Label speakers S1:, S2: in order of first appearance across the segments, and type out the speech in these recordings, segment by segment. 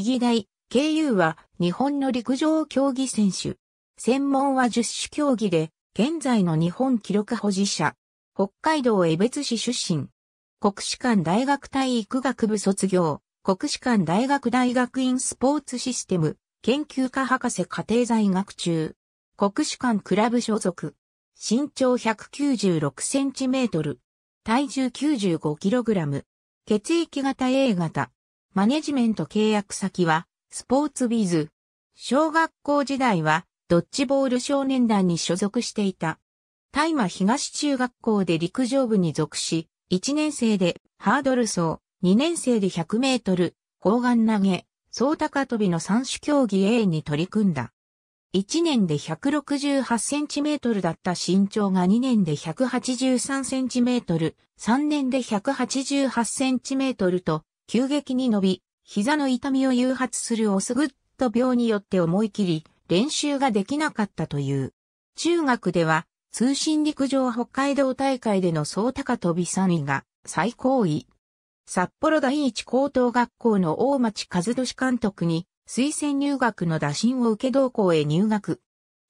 S1: 右大、KU は日本の陸上競技選手。専門は十種競技で、現在の日本記録保持者。北海道江別市出身。国士舘大学体育学部卒業。国士舘大学大学院スポーツシステム研究科博士家庭在学中。国士舘クラブ所属。身長196センチメートル。体重95キログラム。血液型 A 型。マネジメント契約先は、スポーツビズ。小学校時代は、ドッジボール少年団に所属していた。大麻東中学校で陸上部に属し、1年生でハードル走、2年生で100メートル、砲丸投げ、総高跳びの3種競技 A に取り組んだ。1年で168センチメートルだった身長が2年で183センチメートル、3年で188センチメートルと急激に伸び、膝の痛みを誘発するオスグッド病によって思い切り練習ができなかったという。中学では通信陸上北海道大会での総高跳び3位が最高位。札幌第一高等学校の大町和俊監督に推薦入学の打診を受け同校へ入学。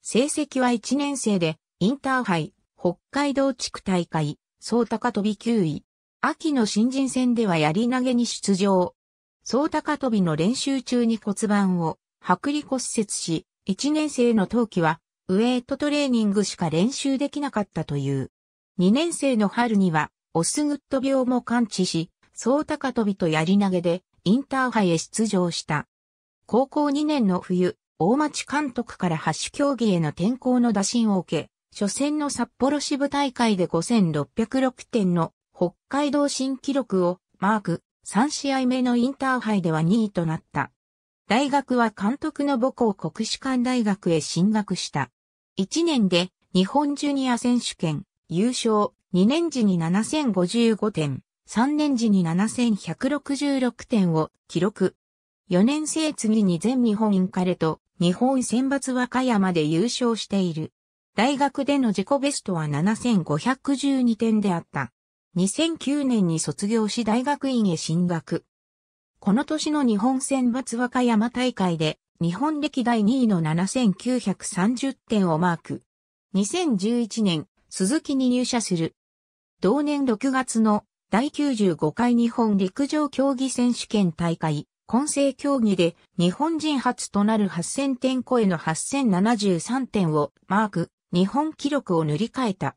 S1: 成績は1年生でインターハイ北海道地区大会総高跳び9位。秋の新人戦ではやり投げに出場。総高跳びの練習中に骨盤を剥離骨折し、1年生の冬季はウェイトトレーニングしか練習できなかったという。2年生の春にはオスグッド病も完治し、総高跳びとやり投げでインターハイへ出場した。高校2年の冬、大町監督から8種競技への転向の打診を受け、初戦の札幌支部大会で5606点の北海道新記録をマーク、3試合目のインターハイでは2位となった。大学は監督の母校国士舘大学へ進学した。1年で日本ジュニア選手権優勝、2年時に7055点、3年時に7166点を記録。4年生次に全日本インカレと日本選抜和歌山で優勝している。大学での自己ベストは7512点であった。2009年に卒業し大学院へ進学。この年の日本選抜和歌山大会で日本歴代2位の7930点をマーク。2011年、鈴木に入社する。同年6月の第95回日本陸上競技選手権大会、混成競技で日本人初となる8000点超えの8073点をマーク、日本記録を塗り替えた。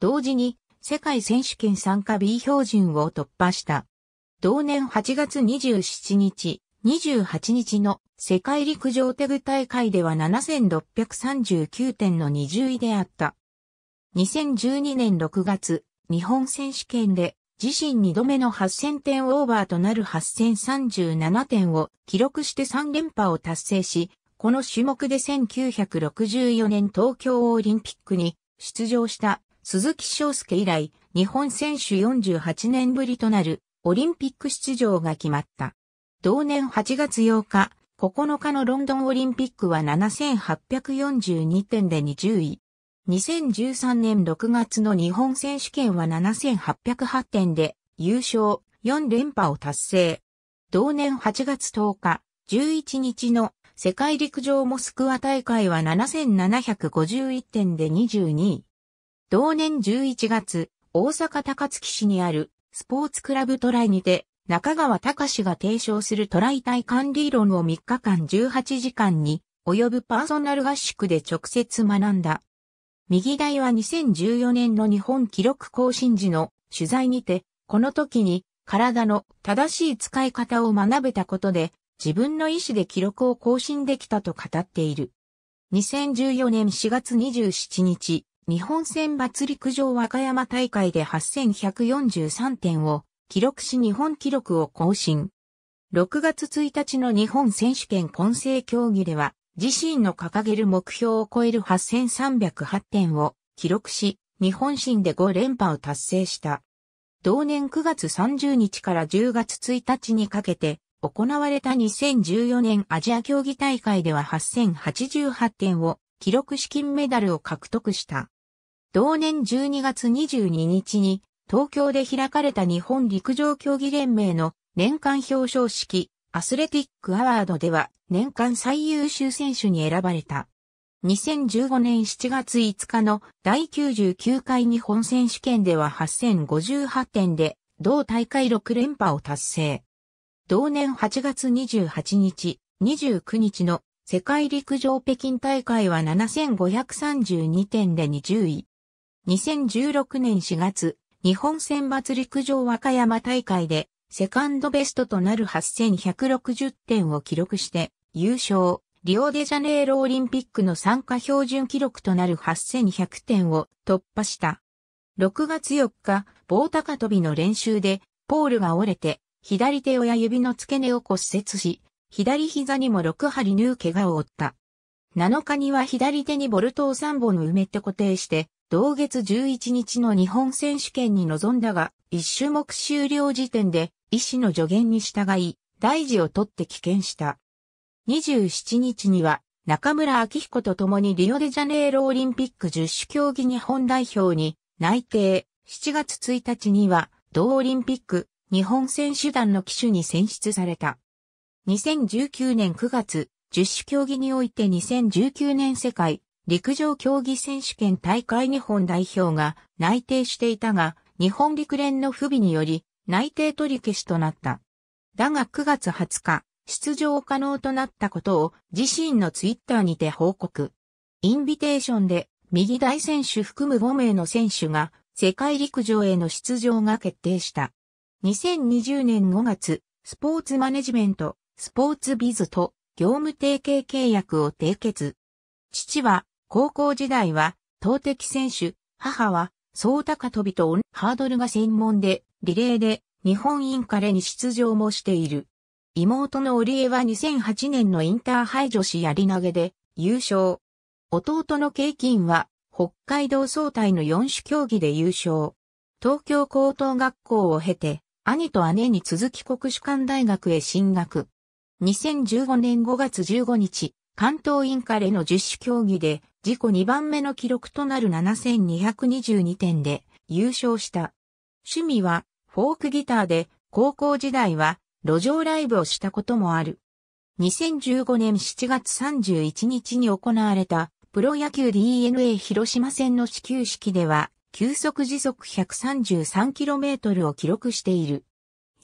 S1: 同時に世界選手権参加 B 標準を突破した。同年8月27日、28日の世界陸上テグ大会では7639点の20位であった。2012年6月、日本選手権で自身2度目の8000点オーバーとなる8037点を記録して3連覇を達成し、この種目で1964年東京オリンピックに出場した鈴木翔介以来、日本選手48年ぶりとなるオリンピック出場が決まった。同年8月8日、9日のロンドンオリンピックは7842点で20位。2013年6月の日本選手権は7808点で優勝4連覇を達成。同年8月10日、11日の世界陸上モスクワ大会は7751点で22位。同年11月、大阪高槻市にあるスポーツクラブトライにて、中川隆が提唱するトライ体管理論を3日間18時間に及ぶパーソナル合宿で直接学んだ。右台は2014年の日本記録更新時の取材にて、この時に体の正しい使い方を学べたことで、自分の意思で記録を更新できたと語っている。2014年4月27日、日本選抜陸上和歌山大会で8143点を記録し日本記録を更新。6月1日の日本選手権混成競技では、自身の掲げる目標を超える8308点を記録し、日本新で5連覇を達成した。同年9月30日から10月1日にかけて、行われた2014年アジア競技大会では8088点を記録し金メダルを獲得した。同年12月22日に東京で開かれた日本陸上競技連盟の年間表彰式アスレティックアワードでは年間最優秀選手に選ばれた。2015年7月5日の第99回日本選手権では8058点で同大会6連覇を達成。同年8月28日、29日の世界陸上北京大会は7532点で20位。2016年4月、日本選抜陸上和歌山大会で、セカンドベストとなる8160点を記録して、優勝、リオデジャネイロオリンピックの参加標準記録となる8100点を突破した。6月4日、棒高跳びの練習で、ポールが折れて、左手親指の付け根を骨折し、左膝にも6針縫う怪我を負った。7日には左手にボルトを3本埋めて固定して、同月11日の日本選手権に臨んだが、一種目終了時点で医師の助言に従い、大事を取って棄権した。27日には中村明彦と共にリオデジャネイロオリンピック十種競技日本代表に内定。7月1日には同オリンピック日本選手団の機種に選出された。2019年9月、十種競技において2019年世界陸上競技選手権大会日本代表が内定していたが、日本陸連の不備により内定取り消しとなった。だが9月20日、出場可能となったことを自身のツイッターにて報告。インビテーションで右大選手含む5名の選手が世界陸上への出場が決定した。2020年5月、スポーツマネジメント、スポーツビズと業務提携契約を締結。父は高校時代は、投擲選手、母は、総高飛びとハードルが専門で、リレーで日本インカレに出場もしている。妹の織江は2008年のインターハイ女子やり投げで優勝。弟のキンは北海道総体の4種競技で優勝。東京高等学校を経て、兄と姉に続き国士館大学へ進学。2015年5月15日、関東インカレの10種競技で自己2番目の記録となる7222点で優勝した。趣味はフォークギターで高校時代は路上ライブをしたこともある。2015年7月31日に行われたプロ野球 DNA 広島戦の始球式では、球速時速 133km を記録している。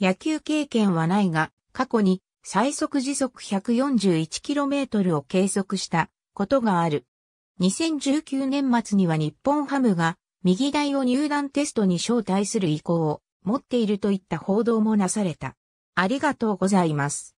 S1: 野球経験はないが、過去に最速時速 141km を計測したことがある。2019年末には日本ハムが右台を入団テストに招待する意向を持っているといった報道もなされた。ありがとうございます。